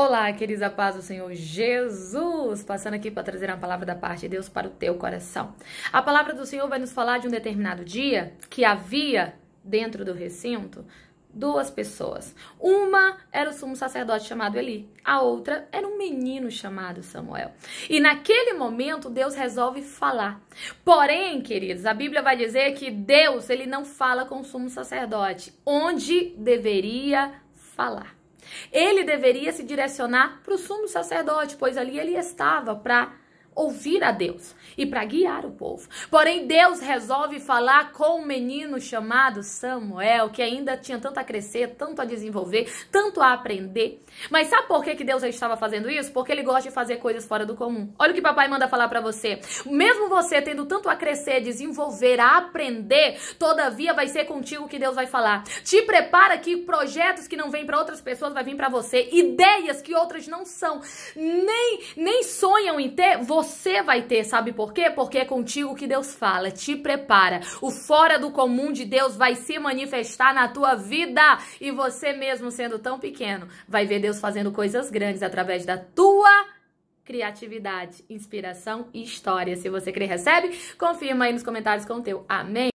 Olá, queridos, a paz do Senhor Jesus, passando aqui para trazer uma palavra da parte de Deus para o teu coração. A palavra do Senhor vai nos falar de um determinado dia que havia dentro do recinto duas pessoas. Uma era o sumo sacerdote chamado Eli, a outra era um menino chamado Samuel. E naquele momento Deus resolve falar. Porém, queridos, a Bíblia vai dizer que Deus, ele não fala com o sumo sacerdote onde deveria falar. Ele deveria se direcionar para o sumo sacerdote, pois ali ele estava para ouvir a Deus e para guiar o povo. Porém, Deus resolve falar com o um menino chamado Samuel, que ainda tinha tanto a crescer, tanto a desenvolver, tanto a aprender. Mas sabe por que, que Deus já estava fazendo isso? Porque ele gosta de fazer coisas fora do comum. Olha o que papai manda falar para você. Mesmo você tendo tanto a crescer, desenvolver, a aprender, todavia vai ser contigo que Deus vai falar. Te prepara que projetos que não vêm para outras pessoas vai vir para você, ideias que outras não são, nem nem sonham em ter, você você vai ter, sabe por quê? Porque é contigo que Deus fala, te prepara. O fora do comum de Deus vai se manifestar na tua vida e você mesmo sendo tão pequeno, vai ver Deus fazendo coisas grandes através da tua criatividade, inspiração e história. Se você crer, recebe, confirma aí nos comentários com o teu amém.